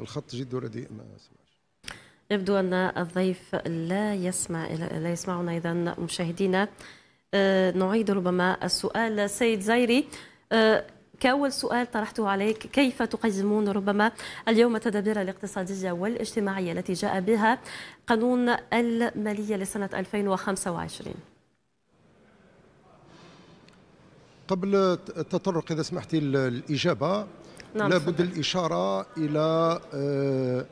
الخط جد رديء ما سمعش يبدو أن الضيف لا يسمع لا يسمعنا إذا مشاهدينا آه، نعيد ربما السؤال سيد زيري آه، كأول سؤال طرحته عليك كيف تقيمون ربما اليوم التدابير الاقتصادية والاجتماعية التي جاء بها قانون المالية لسنة 2025 قبل التطرق إذا سمحتي الإجابة نعم لابد الإشارة إلى آه،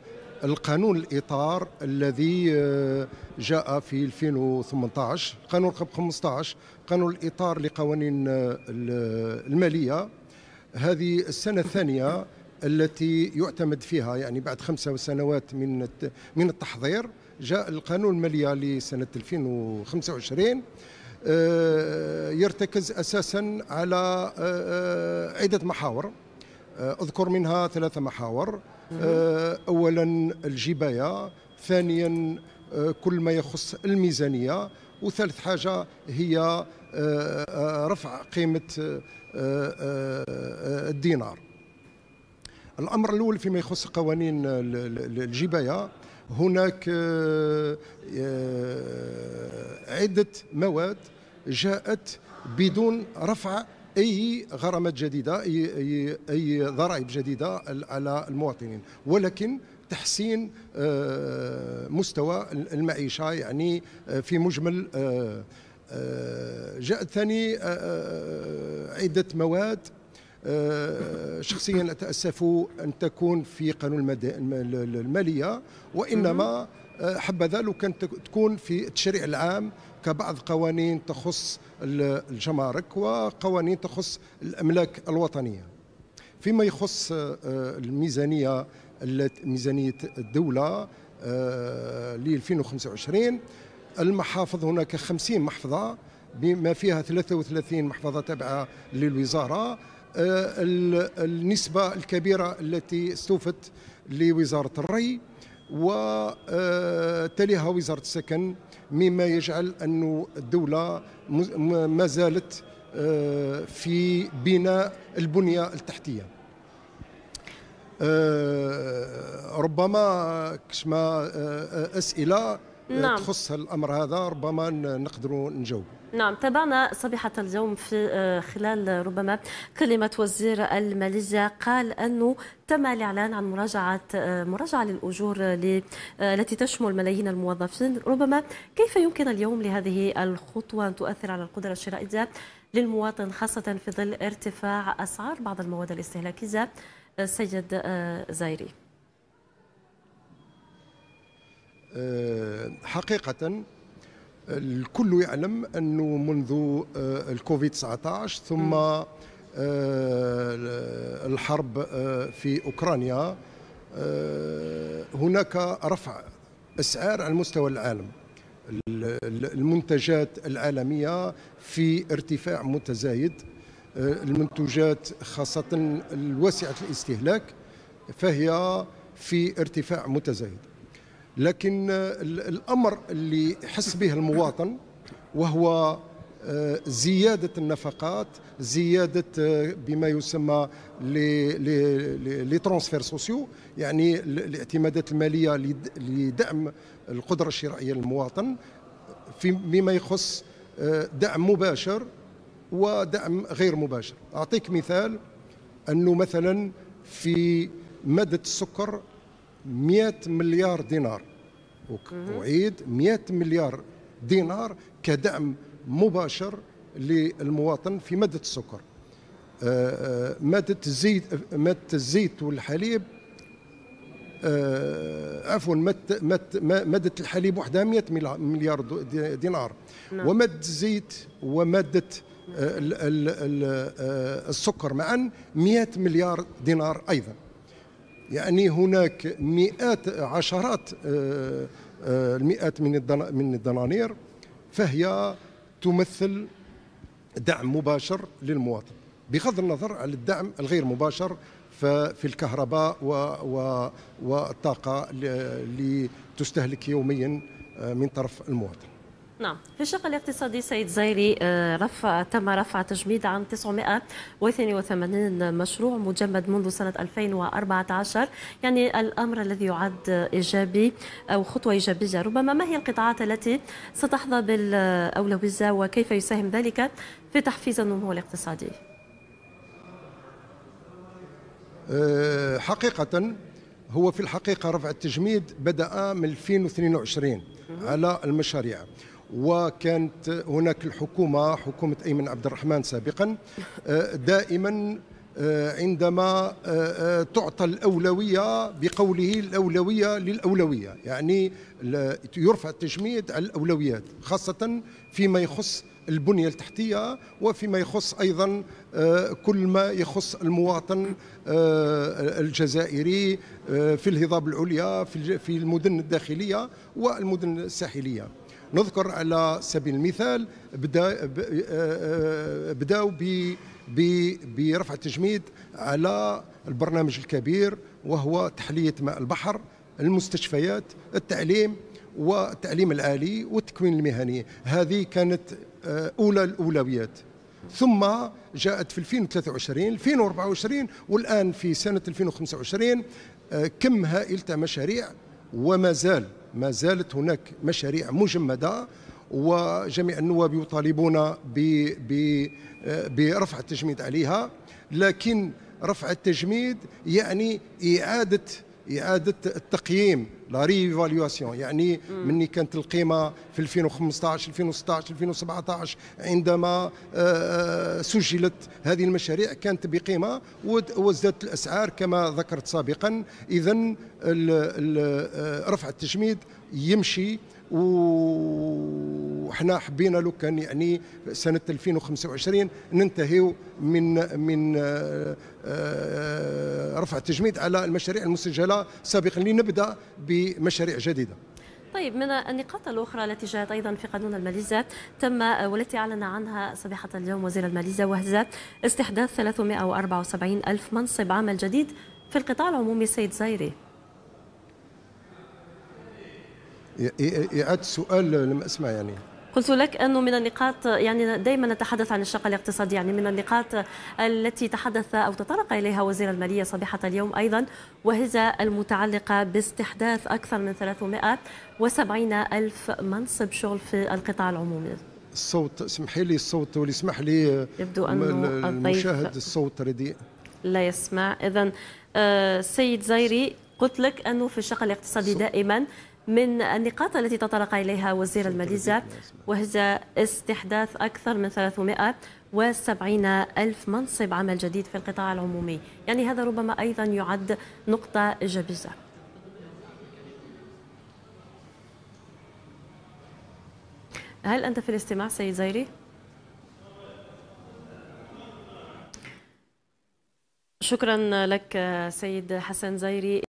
القانون الإطار الذي آه، جاء في 2018 قانون 15 قانون الإطار لقوانين آه، المالية هذه السنة الثانية التي يعتمد فيها يعني بعد خمسة سنوات من من التحضير جاء القانون المالية لسنة 2025 يرتكز أساسا على عدة محاور آه، أذكر منها ثلاثة محاور آه، أولا الجباية ثانيا آه، كل ما يخص الميزانية وثالث حاجة هي رفع قيمة الدينار الأمر الأول فيما يخص قوانين الجباية هناك عدة مواد جاءت بدون رفع اي غرامات جديده اي اي, أي ضرائب جديده على المواطنين ولكن تحسين آه، مستوى المعيشه يعني آه، في مجمل آه، جاء ثاني عده مواد آه، شخصيا أتأسف أن تكون في قانون المالية وإنما آه، حبذا لو كانت تكون في التشريع العام كبعض قوانين تخص الجمارك وقوانين تخص الأملاك الوطنية فيما يخص آه، الميزانية ميزانية الدولة ل 2025 المحافظ هناك 50 محفظة بما فيها 33 محفظة تابعة للوزارة آه، النسبة الكبيرة التي استوفت لوزارة الري وتليها وزارة السكن مما يجعل أن الدولة ما زالت آه، في بناء البنية التحتية آه، ربما كشما أسئلة نعم. تخص الأمر هذا ربما نقدر نجاوب نعم تابعنا صبيحة اليوم في آه، خلال ربما كلمة وزير الماليزيا قال أنه تم الإعلان عن مراجعة آه، مراجعة للأجور آه، التي تشمل ملايين الموظفين ربما كيف يمكن اليوم لهذه الخطوة أن تؤثر على القدرة الشرائية للمواطن خاصة في ظل ارتفاع أسعار بعض المواد الاستهلاكية سيد زايري حقيقة الكل يعلم أنه منذ آه، الكوفيد 19 ثم آه، الحرب آه، في أوكرانيا هناك رفع أسعار على مستوى العالم المنتجات العالمية في ارتفاع متزايد المنتوجات خاصة الواسعة الاستهلاك فهي في ارتفاع متزايد لكن الأمر اللي يحس به المواطن وهو آه، زيادة النفقات زيادة آه، بما يسمى لي ترانسفير سوسيو يعني الاعتمادات المالية لدعم القدرة الشرائية للمواطن فيما يخص آه، دعم مباشر ودعم غير مباشر أعطيك مثال أنه مثلا في مادة السكر 100 مليار دينار أعيد 100 مليار دينار كدعم مباشر للمواطن في مادة السكر آه، آه، مادة الزيت مادة الزيت والحليب آه، عفوا مادة الحليب وحدها 100 مليار دينار نعم. ومادة الزيت ومادة السكر معا 100 مليار دينار أيضا يعني هناك مئات عشرات آه، آه، المئات من من الدنانير فهي تمثل دعم مباشر للمواطن بغض النظر عن الدعم الغير مباشر في الكهرباء والطاقه اللي تستهلك يوميا آه، من طرف المواطن نعم في الشق الاقتصادي سيد زايري آه، رفع تم رفع تجميد عام 982 مشروع مجمد منذ سنة 2014 يعني الأمر الذي يعد إيجابي أو خطوة إيجابية ربما ما هي القطاعات التي ستحظى بالأولوية وكيف يساهم ذلك في تحفيز النمو الاقتصادي آه، حقيقة هو في الحقيقة رفع التجميد بدأ من 2022 على المشاريع وكانت هناك الحكومة حكومة أيمن عبد الرحمن سابقا آه، دائما آه، عندما آه، تعطى الأولوية بقوله الأولوية للأولوية يعني يرفع التجميد على الأولويات خاصة فيما يخص البنية التحتية وفيما يخص أيضا كل ما يخص المواطن الجزائري في الهضاب العليا في المدن الداخلية والمدن الساحلية نذكر على سبيل المثال بدا آه، آه، بداوا برفع التجميد على البرنامج الكبير وهو تحليه ماء البحر المستشفيات التعليم والتعليم العالي والتكوين المهني هذه كانت آه، اولى الاولويات ثم جاءت في 2023 2024 والان في سنه 2025 كم هائل تاع مشاريع وما زال ما زالت هناك مشاريع مجمدة وجميع النواب يطالبون آه، برفع التجميد عليها لكن رفع التجميد يعني إعادة اعاده التقييم لا ريفاليواسيون يعني مني كانت القيمه في 2015 2016 2017 عندما آه، آه، سجلت هذه المشاريع كانت بقيمه وزادت الاسعار كما ذكرت سابقا اذا آه، رفع التجميد يمشي وحنا حبينا لو كان يعني-, يعني سنه 2025 ننتهيو من من آه، آه، رفع التجميد على المشاريع المسجله سابقا لنبدا بمشاريع جديده طيب من النقاط الأخرى التي جاءت أيضا في قانون الماليزات تم والتي أعلن عنها صباحة اليوم وزير الماليزة وهزات استحداث 374 ألف منصب عمل جديد في القطاع العمومي سيد زايري يعد السؤال لم اسمع يعني قلت لك انه من النقاط يعني دائما نتحدث عن الشق الاقتصادي يعني من النقاط التي تحدث او تطرق اليها وزير الماليه صباحه اليوم ايضا وهذا المتعلقه باستحداث اكثر من 370 الف منصب شغل في القطاع العمومي. الصوت اسمحي لي الصوت وليسمح لي يبدو انه المشاهد الصوت رديء لا يسمع اذا آه، سيد زيري قلت لك انه في الشق الاقتصادي دائما من النقاط التي تطرق إليها وزير الماليزيا وهي استحداث أكثر من 370 ألف منصب عمل جديد في القطاع العمومي يعني هذا ربما أيضا يعد نقطة إيجابية هل أنت في الاستماع سيد زيري؟ شكرا لك سيد حسن زيري